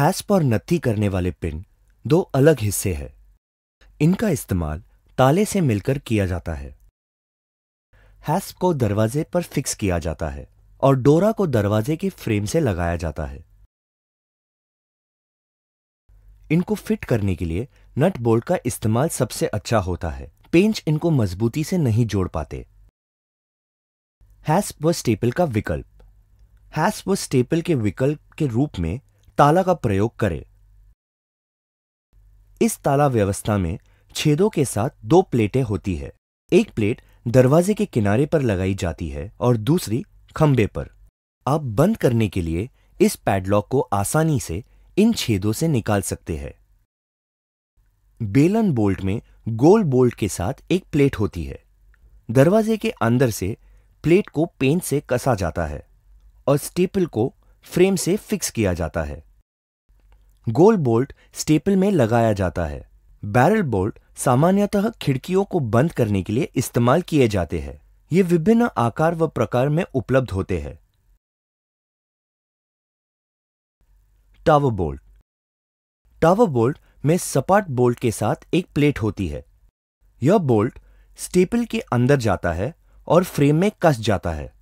हैस्प और नत्थी करने वाले पिन दो अलग हिस्से हैं इनका इस्तेमाल ताले से मिलकर किया जाता है हैस्प को दरवाजे पर फिक्स किया जाता है और डोरा को दरवाजे के फ्रेम से लगाया जाता है इनको फिट करने के लिए नट बोल्ट का इस्तेमाल सबसे अच्छा होता है पेंच इनको मजबूती से नहीं जोड़ पाते हैस्प व स्टेपल का विकल्प हैस्प व स्टेपल के विकल्प के रूप में ताला का प्रयोग करें इस ताला व्यवस्था में छेदों के साथ दो प्लेटें होती है एक प्लेट दरवाजे के किनारे पर लगाई जाती है और दूसरी खंबे पर आप बंद करने के लिए इस पैडलॉक को आसानी से इन छेदों से निकाल सकते हैं बेलन बोल्ट में गोल बोल्ट के साथ एक प्लेट होती है दरवाजे के अंदर से प्लेट को पेंट से कसा जाता है और स्टेपल को फ्रेम से फिक्स किया जाता है गोल बोल्ट स्टेपल में लगाया जाता है बैरल बोल्ट सामान्यतः खिड़कियों को बंद करने के लिए इस्तेमाल किए जाते हैं ये विभिन्न आकार व प्रकार में उपलब्ध होते हैं टावर बोल्ट टावर बोल्ट में सपाट बोल्ट के साथ एक प्लेट होती है यह बोल्ट स्टेपल के अंदर जाता है और फ्रेम में कस जाता है